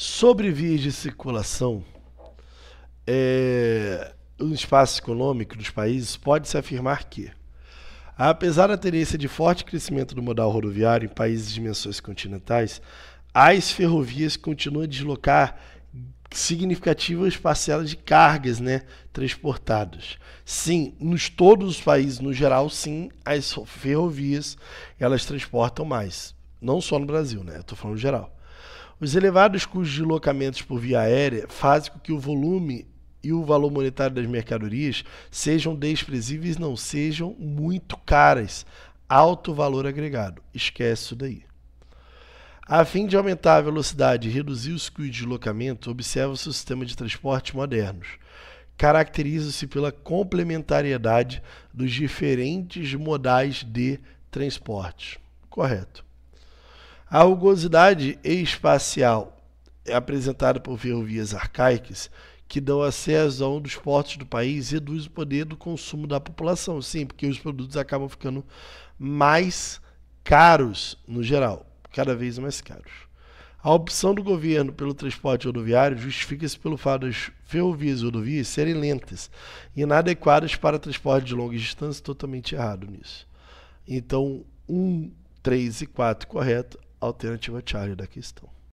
Sobre vias de circulação, é, no espaço econômico dos países, pode-se afirmar que, apesar da tendência de forte crescimento do modal rodoviário em países de dimensões continentais, as ferrovias continuam a deslocar significativas parcelas de cargas né, transportadas. Sim, nos todos os países no geral, sim, as ferrovias elas transportam mais. Não só no Brasil, né? Eu tô falando geral. Os elevados custos de locamentos por via aérea fazem com que o volume e o valor monetário das mercadorias sejam desprezíveis, não sejam muito caras. Alto valor agregado. Esquece isso daí. A fim de aumentar a velocidade e reduzir os custos de deslocamento, observa-se o sistema de transportes modernos. Caracteriza-se pela complementariedade dos diferentes modais de transporte. Correto. A rugosidade espacial é apresentada por ferrovias arcaicas que dão acesso a um dos portos do país e reduz o poder do consumo da população. Sim, porque os produtos acabam ficando mais caros no geral, cada vez mais caros. A opção do governo pelo transporte rodoviário justifica-se pelo fato das ferrovias e rodovias serem lentas, inadequadas para transporte de longa distância. totalmente errado nisso. Então, 1, um, 3 e 4 correto, alternativa charge da questão.